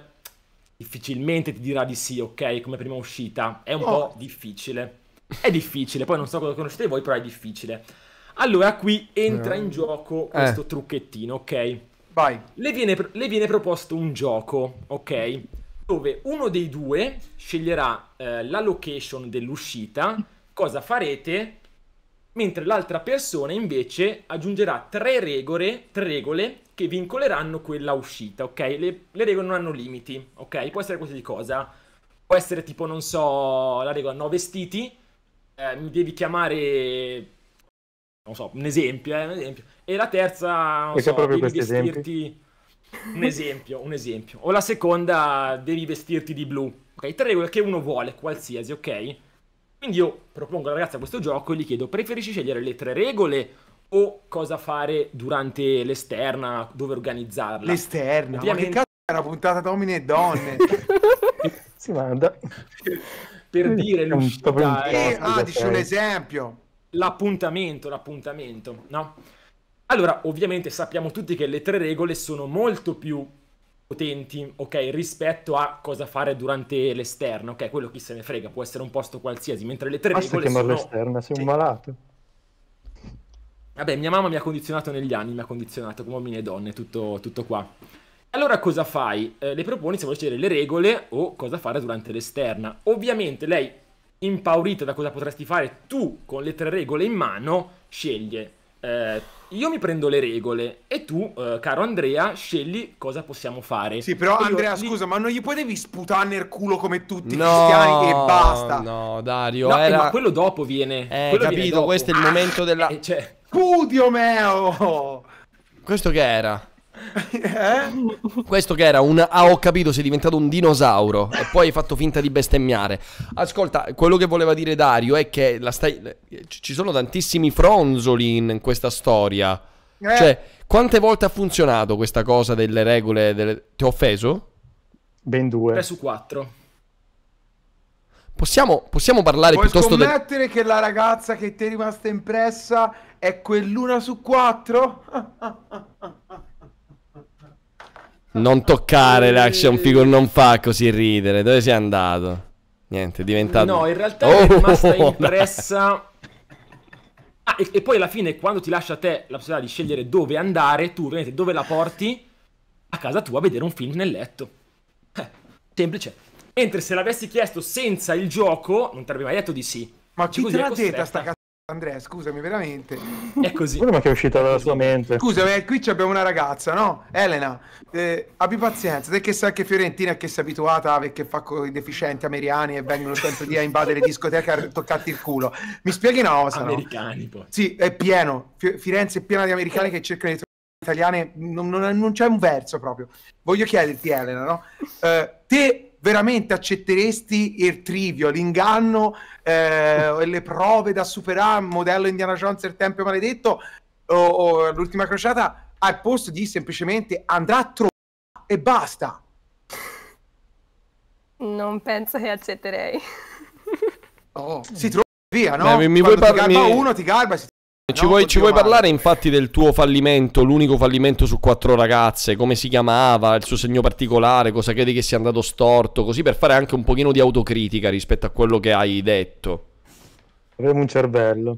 S3: difficilmente ti dirà di sì, ok, come prima uscita. È un oh. po' difficile. È difficile, poi non so cosa conoscete voi, però è difficile. Allora qui entra in eh. gioco eh. questo eh. trucchettino, ok? Vai. Le viene, le viene, proposto un gioco, ok? Dove uno dei due sceglierà eh, la location dell'uscita, cosa farete mentre l'altra persona invece aggiungerà tre regole, tre regole che vincoleranno quella uscita, ok? Le, le, regole non hanno limiti, ok? Può essere qualsiasi cosa, può essere tipo, non so, la regola no vestiti, eh, mi devi chiamare, non so, un esempio, eh, un esempio. e la terza, non e so, devi vestirti... Esempi? Un esempio, un esempio. O la seconda, devi vestirti di blu. Ok, tre regole che uno vuole, qualsiasi, ok? Quindi io propongo alla ragazza questo gioco e gli chiedo preferisci scegliere le tre regole o cosa fare durante l'esterna, dove organizzarla? L'esterna? Ovviamente... Ma che cazzo è una
S2: puntata da uomini e donne? *laughs*
S3: si manda. per
S2: dire l'uscita... Eh, eh, ah, dici un
S3: esempio. L'appuntamento, l'appuntamento, no? Allora, ovviamente sappiamo tutti che le tre regole sono molto più potenti, ok, rispetto a cosa fare durante l'esterno, ok, quello chi se ne frega, può essere un posto qualsiasi, mentre le tre Basta regole sono... Basta
S1: l'esterna, sei sì. un malato.
S3: Vabbè, mia mamma mi ha condizionato negli anni, mi ha condizionato come uomini e donne, tutto, tutto qua. Allora cosa fai? Eh, le proponi se vuoi scegliere le regole o cosa fare durante l'esterna. Ovviamente lei, impaurita da cosa potresti fare tu con le tre regole in mano, sceglie. Eh, io mi prendo le regole e tu, eh, caro Andrea, scegli cosa possiamo fare. Sì, però e Andrea,
S2: io... scusa, ma non gli puoi devi sputare nel culo come tutti i cristiani e basta.
S3: No,
S1: Dario, no, eh, era... eh, ma quello
S3: dopo viene. Eh, quello capito, viene questo è il momento della... Eh, cioè...
S1: Pudio meo! Questo che era? Eh? Questo che era un ah ho capito sei diventato un dinosauro e poi hai fatto finta di bestemmiare. Ascolta, quello che voleva dire Dario è che stai... ci sono tantissimi fronzoli in questa storia. Eh. Cioè, quante volte ha funzionato questa cosa delle regole? Delle... Ti ho offeso? Ben due. 3
S3: su 4.
S1: Possiamo, possiamo parlare Puoi piuttosto del... Puoi
S2: scommettere che la ragazza che ti è rimasta impressa è quell'una su quattro? *laughs*
S1: Non toccare l'action figure non fa così ridere. Dove sei andato? Niente, è diventato. No, in realtà oh,
S3: è rimasta impressa. *laughs* Ah, e, e, poi alla fine, quando ti lascia a te la possibilità di scegliere dove andare, tu ovviamente dove la porti a casa tua a vedere un film nel letto. Eh, semplice. Mentre se l'avessi chiesto senza il gioco, non ti avrebbe mai detto di sì. Ma chi te l'ha detta sta cazzo? Andrea,
S2: scusami veramente.
S3: È così. Quello che è uscita
S1: dalla sua mente.
S2: Scusami, eh, qui abbiamo una ragazza, no? Elena, eh, abbi pazienza, te che sai che Fiorentina che si è abituata perché fa con i deficienti americani e vengono sempre lì a invadere discoteche a toccarti il culo. Mi spieghi una cosa, Americani no? poi. Sì, è pieno. F- Firenze è piena di americani che cercano di trovare italiane, non, non, non, c'è un verso proprio. Voglio chiederti Elena, no? Eh, te veramente accetteresti il trivio, l'inganno eh, le prove da superare, modello Indiana Jones il Tempio Maledetto o, o l'ultima crociata al posto di semplicemente andrà a trovare e basta.
S1: Non penso che accetterei.
S2: Oh, mm. si trova
S1: via, no? Beh, mi, mi vuoi parlare? uno
S2: ti garba e si ci, no, vuoi, ci vuoi, parlare
S1: infatti del tuo fallimento, l'unico fallimento su quattro ragazze, come si chiamava, il suo segno particolare, cosa credi che sia andato storto, così per fare anche un pochino di autocritica rispetto a quello che hai detto.
S2: Avevo un cervello.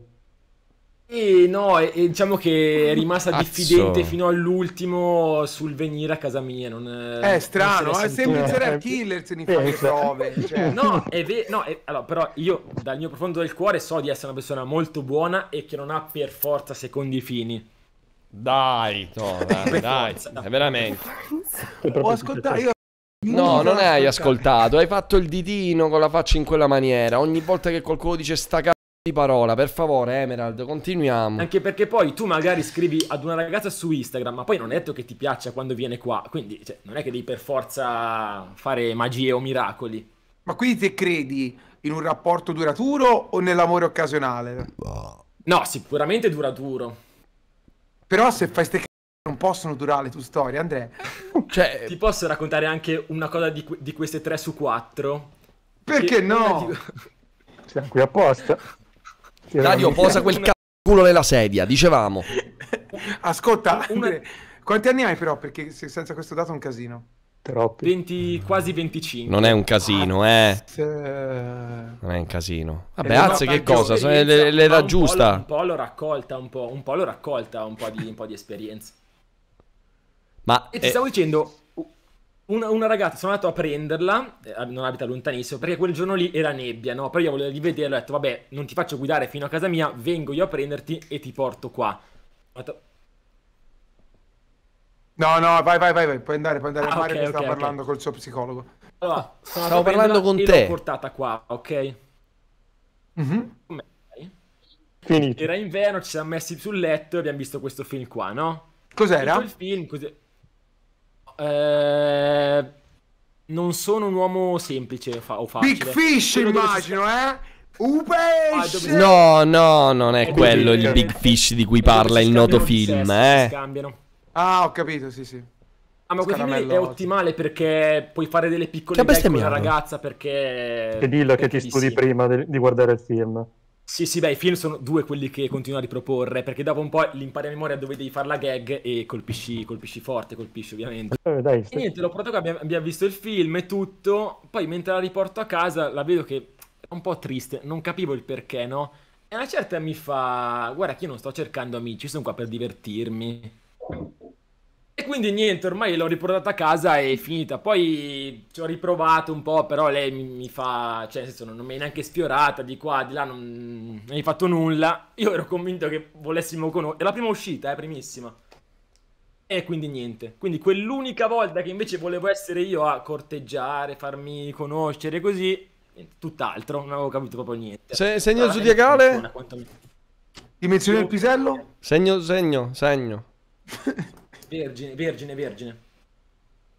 S3: E no, e, e diciamo che è rimasta Cazzo. diffidente fino all'ultimo sul venire a casa mia. Non, è eh, strano, non se è eh, sempre il serial killer se ne eh, fa le esatto. prove. Cioè. No, è vero, no, è, allora, però io dal mio profondo del cuore so di essere una persona molto buona e che non ha per forza secondi fini.
S1: Dai, no, *laughs* dai, dai, è veramente. Ho ascoltato, io No, non hai ascoltato, hai fatto il ditino con la faccia in quella maniera. Ogni volta che qualcuno dice sta cazzo di parola, per favore, Emerald, continuiamo.
S3: Anche perché poi tu magari scrivi ad una ragazza su Instagram, ma poi non è detto che ti piaccia quando viene qua, quindi cioè, non è che devi per forza fare magie o miracoli. Ma quindi te credi in un rapporto duraturo
S2: o nell'amore occasionale? No, sicuramente duraturo.
S3: Però se fai ste c***e non possono durare le tu storie, Andrea. *laughs* Cioè... Ti posso raccontare anche una cosa di, di queste 3 su 4? Perché no? Di...
S1: *laughs* Siamo qui apposta. Dario, posa quel c***o culo nella sedia, dicevamo.
S2: *laughs* Ascolta, Una... *laughs* quanti anni hai però? Perché senza questo dato è un casino.
S1: Troppo.
S3: 20, quasi 25. Non è un casino, ah, eh. Non
S1: è un casino. Vabbè, eh, azze, che cosa? L'era giusta. Un
S3: po' l'ho raccolta, un po', un po' l'ho raccolta, un po' di, un po di esperienza. Ma, e ti eh... stavo dicendo, una, una, ragazza, sono andato a prenderla, eh, non abita lontanissimo, perché quel giorno lì era nebbia, no? Però io volevo rivederla e ho detto, vabbè, non ti faccio guidare fino a casa mia, vengo io a prenderti e ti porto qua. Detto...
S2: No, no, vai, vai, vai, puoi andare, puoi andare. Ah, Mario okay, okay, stava okay. parlando col suo psicologo. Allora, ah, stavo parlando con te. l'ho
S3: portata qua, ok? Mm-hmm. Finito. Era inverno, ci siamo messi sul letto e abbiamo visto questo film qua, no? Cos'era? Il film, così... Eh, non sono un uomo semplice fa o facile. Big Fish quello immagino, sta... eh? Upesh! No,
S1: no, non è, è quello il Big Fish di cui parla il noto film, eh.
S3: Scambiano. Ah, ho capito, sì, sì. Ah, ma questo film è ottimale perché puoi fare delle piccole idee con la ragazza perché... Che dillo che ti studi
S2: prima di guardare
S3: il film. Sì, sì, beh, i film sono due quelli che continuo a riproporre, perché dopo un po' l'impari a memoria dove devi fare la gag e colpisci, colpisci forte, colpisci ovviamente. Eh, dai, sì. E niente, l'ho portato qua, abbiamo, abbiamo visto il film e tutto, poi mentre la riporto a casa la vedo che è un po' triste, non capivo il perché, no? E una certa mi fa, guarda che io non sto cercando amici, sono qua per divertirmi. E quindi niente, ormai l'ho riportata a casa e è finita. Poi ci ho riprovato un po', però lei mi, mi fa... Cioè, nel senso, non, non mi è neanche sfiorata di qua, di là, non, non hai fatto nulla. Io ero convinto che volessimo conoscere... È la prima uscita, eh, primissima. E quindi niente. Quindi quell'unica volta che invece volevo essere io a corteggiare, farmi conoscere, così... tutt'altro, non avevo capito proprio niente. Se, segno zodiacale? Funziona,
S1: Dimensione del pisello? Segno, segno, segno.
S3: *laughs* Vergine, vergine, vergine.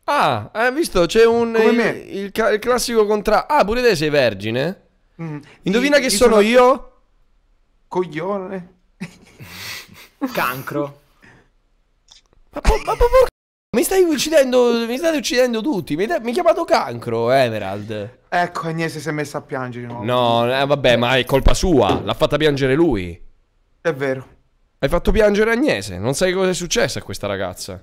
S1: Ah, hai visto? C'è un. Come il, me. Il, il, classico contra. Ah, pure te sei vergine? Mm. Indovina che sono, sono io? Coglione. Cancro. ma, po- ma porca. Mi stai uccidendo, mi state uccidendo tutti. Mi, mi hai chiamato cancro, Emerald.
S2: Ecco, Agnese si è messa a piangere di
S1: No, eh, vabbè, ma è colpa sua. L'ha fatta piangere lui. È vero. Hai fatto piangere Agnese, non sai cosa è successo a questa ragazza.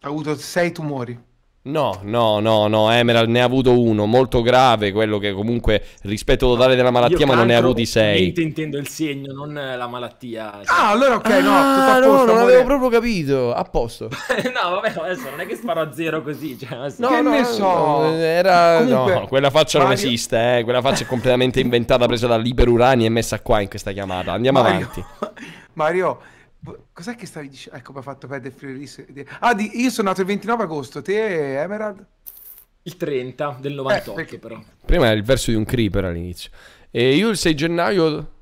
S2: Ha avuto sei tumori.
S1: No, no, no, no, Emerald ne ha avuto uno molto grave, quello che comunque rispetto totale della malattia, ma non ne ha avuti sei.
S3: intendo il segno, non la malattia. Cioè. Ah, allora ok, no, ah, no, posto, non avevo
S1: proprio capito, a posto. *laughs*
S3: no, vabbè, adesso non è che sparo a zero così, cioè, no, che no, ne so.
S1: Era... Comunque, no, quella faccia Mario... non esiste, eh, quella faccia è completamente inventata, presa da Liber Urani e messa qua in questa chiamata. Andiamo Mario... avanti.
S2: *laughs* Mario Boh, cos'è che stavi dicendo? Ecco, mi ha fatto perdere il rischio. Ah, di... io sono nato il 29 agosto, te Emerald?
S3: Il 30 del 98 eh, perché... però.
S1: Prima era il verso di un creeper all'inizio. E io il 6 gennaio...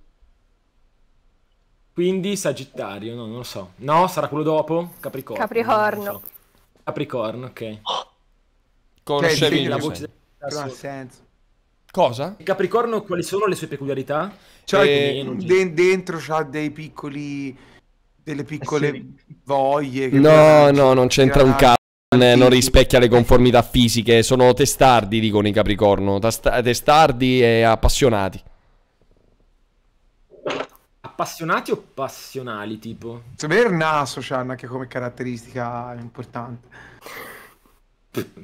S3: Quindi Sagittario, no, non lo so. No, sarà quello dopo? Capricorno.
S2: Capricorno. So.
S3: Capricorno, ok.
S1: Conoscevi la voce del...
S2: Non ha senso.
S3: Cosa? Capricorno quali sono le sue
S2: peculiarità? Cioè, eh, de- dentro c'ha dei piccoli delle eh, piccole sì. voglie. No, no, non c'entra un cazzo. Eh, non rispecchia
S1: le conformità fisiche, sono testardi, dicono i Capricorno, testardi e appassionati.
S3: Appassionati o passionali, tipo?
S1: Secondo
S2: me il naso c'ha anche come caratteristica importante.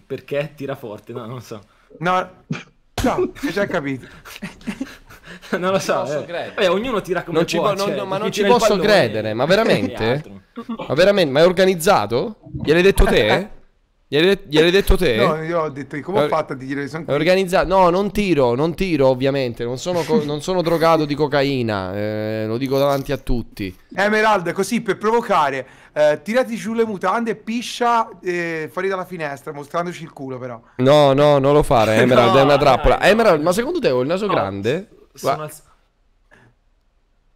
S3: Perché tira forte? No, non so. No, no, già capito. *laughs* *laughs* non lo so. eh. Vabbè, ognuno tira come non ci può, non, cioè, non, ma non ci posso credere, ma veramente?
S1: ma veramente? Ma è organizzato? Gliel'hai detto te? *laughs* Gliel'hai detto te? No,
S2: io ho detto come ho fatto a dire sono organizzato.
S1: No, non tiro, non tiro ovviamente, non sono, non sono drogato di cocaina, eh, lo dico davanti a tutti.
S2: Emerald, così per provocare, eh, tirati giù le mutande e piscia eh, fuori dalla finestra, mostrandoci il culo però.
S1: No, no, non lo fare, *laughs* Emerald, no, è una trappola. Emerald, ma secondo te ho il naso no. grande? Sono
S3: al...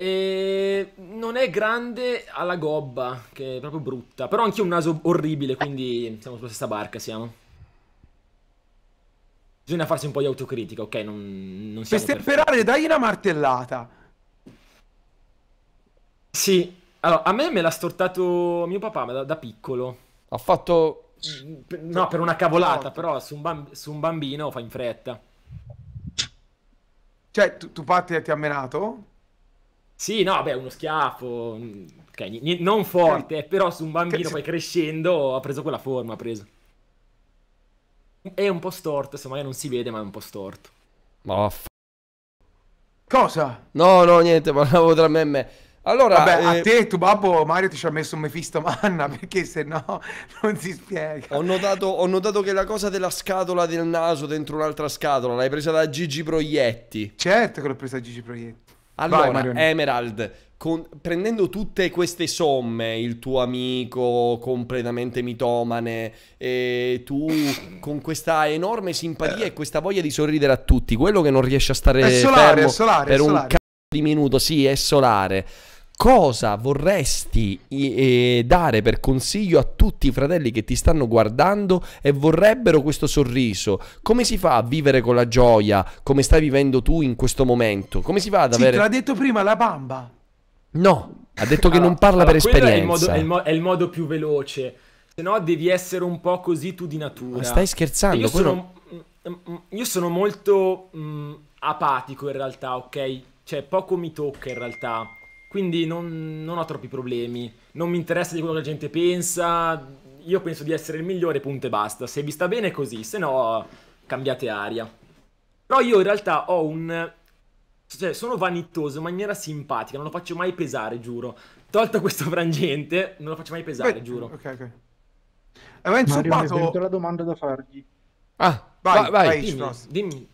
S3: E non è grande alla gobba, che è proprio brutta. Però anche un naso orribile, quindi siamo sulla stessa barca, siamo. Bisogna farsi un po' di autocritica, ok? Non, non siamo Per stemperare, dai una martellata. Sì. Allora, a me me l'ha stortato mio papà da, da piccolo. Ha fatto... Mm, no, per una cavolata, però su un, su un bambino fa in fretta. Cioè, tu, tu Patti ti ha menato? Sì, no, beh, uno schiaffo. Mm, okay, n- non forte, eh, però su un bambino che... poi crescendo ha preso quella forma, ha preso. È un po' storto, insomma, non si vede, ma è un po' storto.
S1: Ma vaffanculo. Cosa? No, no, niente, *laughs* parlavo tra me e me. Allora, Vabbè, eh... a te,
S3: tu babbo, Mario ti ci
S2: ha messo un Mephisto Manna *laughs* perché se no non si
S1: spiega. Ho notato, ho notato, che la cosa della scatola del naso dentro un'altra scatola l'hai presa da Gigi Proietti. Certo che l'ho presa da Gigi Proietti. Allora, Vai, Emerald, con, prendendo tutte queste somme, il tuo amico completamente mitomane, e tu con questa enorme simpatia e questa voglia di sorridere a tutti, quello che non riesce a stare è solare, è solare, per è solare. un cazzo di minuto, sì, è solare cosa vorresti eh, dare per consiglio a tutti i fratelli che ti stanno guardando e vorrebbero questo sorriso? Come si fa a vivere con la gioia come stai vivendo tu in questo momento? Come si fa ad avere... Sì, te l'ha
S3: detto prima la bamba.
S1: No, ha detto che allora, non parla allora, per esperienza. È il, modo, è, il
S3: mo- è il modo più veloce. Se no devi essere un po' così tu di natura. Ma stai scherzando? Io, quello... sono, io sono, molto mh, apatico in realtà, ok? Cioè poco mi tocca in realtà quindi non, non ho troppi problemi, non mi interessa di quello che la gente pensa, io penso di essere il migliore, punto e basta. Se vi sta bene è così, se no cambiate aria. Però io in realtà ho un... Cioè, sono vanitoso in maniera simpatica, non lo faccio mai pesare, giuro. Tolto questo *laughs* frangente, non lo faccio mai pesare, Beh, giuro. Ok, ok. Eh, Avevo inzuppato... Mario,
S2: mi la domanda da fargli. Ah, vai, vai. vai dimmi, dimmi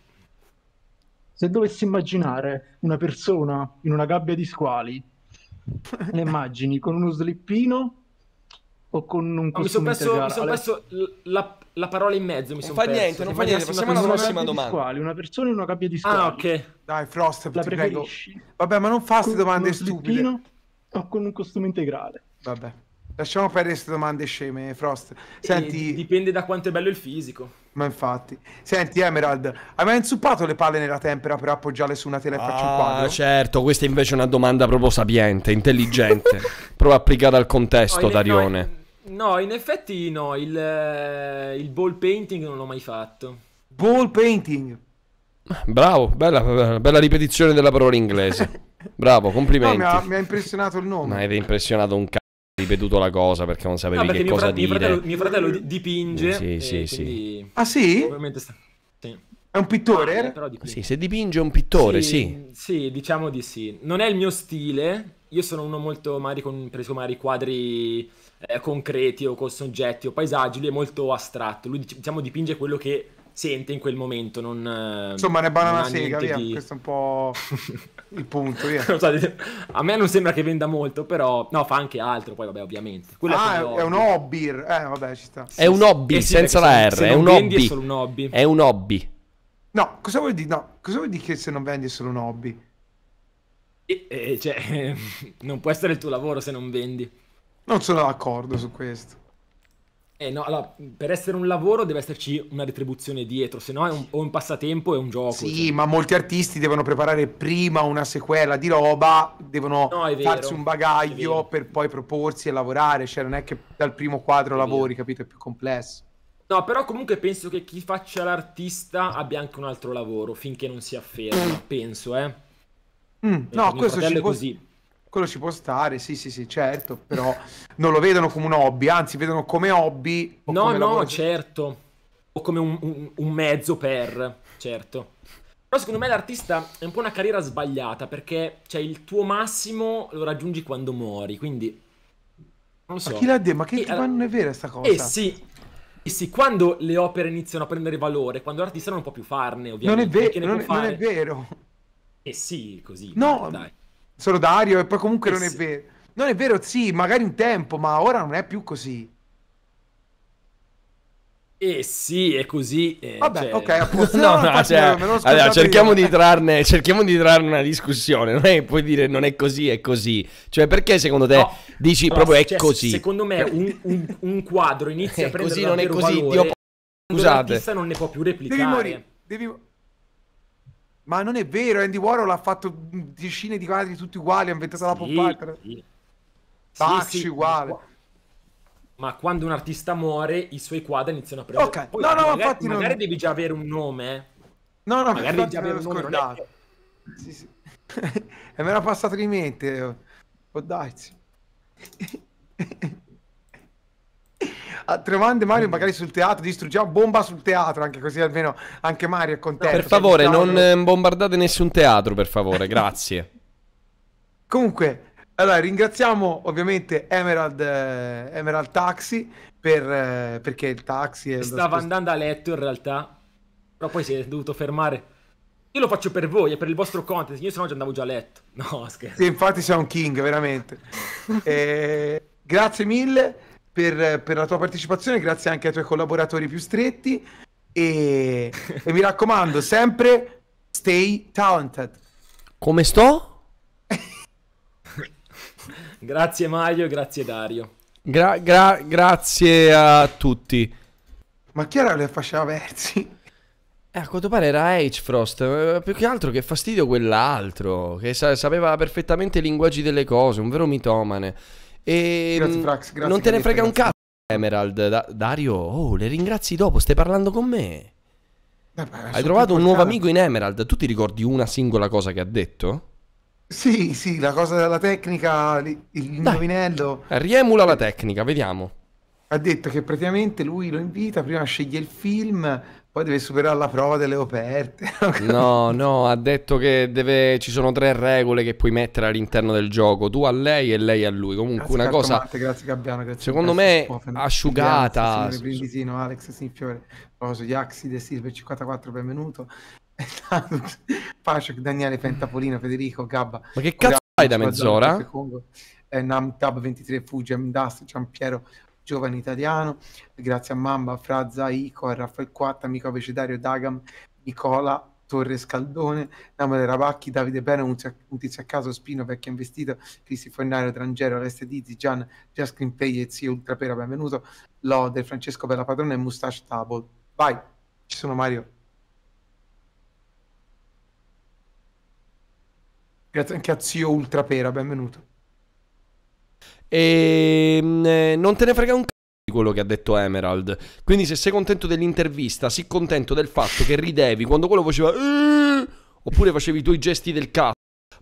S2: se dovessi immaginare una persona in una gabbia di squali, le *laughs* immagini con uno slippino o con un costume no, Mi sono messo, mi son
S3: perso la, la, parola in mezzo, mi sono perso. Niente, non fa niente, passiamo alla prossima domanda. Squali,
S2: una persona in una gabbia di squali. Ah, ok. Dai, Frost, la preferisci? Prego. Vabbè, ma non fa queste domande stupide. slippino o con un costume integrale? Vabbè. Lasciamo perdere queste domande sceme, Frost. Eh, Senti...
S3: E dipende da quanto è bello il fisico.
S2: Ma infatti. Senti, Emerald, hai mai inzuppato le palle nella tempera per appoggiarle su una tela e ah, farci
S1: un ah, quadro? certo, questa invece è una domanda proprio sapiente, intelligente, *laughs* proprio applicata al contesto, no, Darione.
S3: No, in effetti no, il, eh, il ball painting non l'ho mai fatto.
S1: Ball painting? Bravo, bella, bella ripetizione della parola inglese. *laughs* Bravo, complimenti. No, mi, ha,
S3: mi, ha, impressionato il nome.
S1: Ma ed impressionato un cazzo ripetuto la cosa perché non sapevi no, perché che cosa frate- dire. Mio fratello, mio
S3: fratello dipinge. Sì,
S1: eh, sì, sì. Ah sì?
S3: Ovviamente sta... sì. È un pittore? Ah,
S1: sì, se dipinge è un pittore, sì,
S3: sì. Sì, diciamo di sì. Non è il mio stile. Io sono uno molto magari con preso magari quadri eh, concreti o con soggetti o paesaggi, lui è molto astratto. Lui diciamo dipinge quello che sente in quel momento. Non, eh, Insomma, ne bana una sega, via. Di... Questo
S2: è un po'
S3: *laughs* il punto. so, a me non sembra che venda molto, però no, fa anche altro. Poi, vabbè, ovviamente. Quello ah, è, è un hobby. Eh,
S2: vabbè, ci sta. è un hobby, eh
S1: sì, senza la R. Se è, un hobby. è solo un hobby. È un hobby.
S2: No, cosa vuol dire? No, cosa vuol dire che se non vendi è solo un hobby?
S3: E, e, eh, cioè, *laughs* non può essere il tuo lavoro se non vendi. Non sono d'accordo su questo. Eh no, allora, per essere un lavoro deve esserci una retribuzione dietro, se no è un, un passatempo, è un gioco. Sì, cioè. ma molti artisti devono preparare prima una sequela di roba, devono no, vero, farsi un bagaglio per poi proporsi e
S2: lavorare, cioè non è che dal primo quadro è lavori, vero. capito? È più complesso.
S3: No, però comunque penso che chi faccia l'artista abbia anche un altro lavoro finché non si afferma, penso, eh. Mm,
S2: no, questo ci può... così quello ci può stare, sì, sì, sì, certo, però
S3: non lo vedono come un hobby, anzi, vedono come hobby. no, come no, lavoro... certo. O come un, un, un mezzo per, certo. Però secondo me l'artista è un po' una carriera sbagliata perché cioè, il tuo massimo lo raggiungi quando muori, quindi... Non
S2: so. Ma chi l'ha detto? Ma che e, allora... non è vera questa cosa? Eh
S3: sì, eh sì, quando le opere iniziano a prendere valore, quando l'artista non può più farne, ovviamente. Non è, ve- non, non, è vero. Eh sì, così.
S2: No, dai solo Dario e poi comunque eh non sì. è vero. Non è vero, sì, magari un tempo, ma ora non è più così.
S3: Eh sì, è così. Eh, Vabbè, cioè... ok, apposta. *laughs* no, no, cioè, allora, cerchiamo
S1: di, trarne, cerchiamo di trarne una discussione. Non è che puoi dire non è così, è così. Cioè, perché secondo te no, dici no, proprio cioè, è così? Secondo
S3: me un, un, un quadro inizia a *laughs* prendere così, non è così, valore, Dio po- Scusate. l'artista non ne può più replicare. Devi morire. Devi morire. Ma non è vero, Andy Warhol ha fatto decine di quadri tutti uguali, ha inventato la pop art. Sì. Baxi sì, uguale. Ma quando un artista muore, i suoi quadri iniziano a prendere. Ok, Poi, no, no, magari, infatti magari non... devi già avere un nome.
S2: No, no, magari devi già avere un nome. Eh.
S3: Che... Sì, sì. *laughs*
S2: e me l'ha passato di mente. Può oh, oh, darsi. *laughs* domande Mario magari sul teatro, distruggiamo bomba sul teatro, anche così almeno anche Mario è contento. Per favore, diciamo non eh,
S1: bombardate nessun teatro, per favore, grazie.
S2: *laughs* Comunque, allora ringraziamo ovviamente Emerald,
S3: eh, Emerald Taxi per, eh, perché il taxi è... Stava andando a letto in realtà, però poi si è dovuto fermare. Io lo faccio per voi, e per il vostro content, io se no già andavo già a letto. *laughs* No, scherzo. Sì,
S2: infatti sei un king, veramente. *laughs*
S3: eh,
S2: grazie mille per, per la tua partecipazione, grazie anche ai tuoi collaboratori più stretti. E, e, mi raccomando, sempre stay talented.
S1: Come sto? *laughs*
S3: grazie Mario, grazie Dario.
S1: Gra- gra- grazie a tutti.
S3: Ma
S2: chi era le fasce versi?
S1: Eh, a quanto pare era H. Frost. Eh, più che altro che fastidio quell'altro, che sa- sapeva perfettamente i linguaggi delle cose, un vero mitomane. E ehm, grazie, Frax, grazie non te ne frega un cazzo. Emerald, da- Dario, oh, le ringrazi dopo, stai parlando con me.
S2: Beh, Hai trovato un nuovo amico
S1: in Emerald. Tu ti ricordi una singola cosa che ha detto?
S2: Sì, sì, la cosa della tecnica, il indovinello.
S1: Riemula la tecnica, vediamo.
S2: Ha detto che praticamente lui lo invita, prima sceglie il film, poi deve superare la prova delle operte.
S1: *laughs* no, no, ha detto che deve... ci sono tre regole che puoi mettere all'interno del gioco. Tu a lei e lei a lui. Comunque grazie una cosa... Marte,
S2: grazie Gabbiano, grazie secondo me asciugata. Brindisino, Alex Sinfiore, Rosso, Yaxi, De Silver 54, benvenuto. Pacioc, Daniele Pentapolino, Federico, Gabba. Ma che cazzo fai da mezz'ora? Eh, Nam Tab 23, Fuji, Dust, Giampiero, giovane italiano, grazie a Mamba, Frazza, Ico, a Raffaele Quatta, amico vegetario Dagam, Nicola, Torre Scaldone, Namale Rabacchi, Davide Bene, un, tizio a caso, Spino, Vecchio Investito, Cristi Fornario, Trangero, Alessia Dizi, Gian, Jaskin Pay e Zio Ultrapera, benvenuto, Lode, Francesco Bella Padrone e Mustache Table. Vai, ci sono Mario. Grazie anche a Zio Ultrapera, benvenuto.
S1: E ehm, eh, non te ne frega un c***o di quello che ha detto Emerald. Quindi se sei contento dell'intervista, sii contento del fatto che ridevi quando quello faceva... Eh", oppure facevi i tuoi gesti del c***o.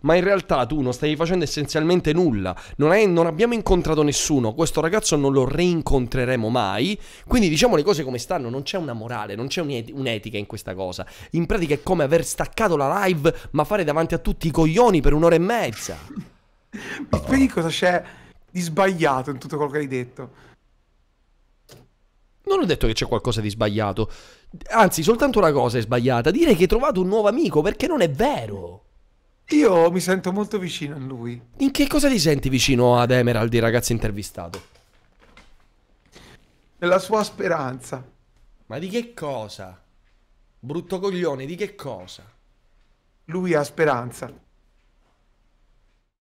S1: ma in realtà tu non stavi facendo essenzialmente nulla, non, hai, non, abbiamo incontrato nessuno, questo ragazzo non lo reincontreremo mai, quindi diciamo le cose come stanno, non c'è una morale, non c'è un'etica in questa cosa, in pratica è come aver staccato la live ma fare davanti a tutti i coglioni per un'ora e mezza. Mi spieghi cosa c'è? di sbagliato in tutto
S2: quello che hai detto.
S1: Non ho detto che c'è qualcosa di sbagliato. Anzi, soltanto una cosa è sbagliata. Dire che hai trovato un nuovo amico, perché non è vero. Io mi sento molto vicino a lui. In che cosa ti senti vicino ad Emerald, il ragazzo intervistato?
S2: Nella sua speranza. Ma di che
S1: cosa?
S2: Brutto coglione, di che cosa? Lui ha speranza.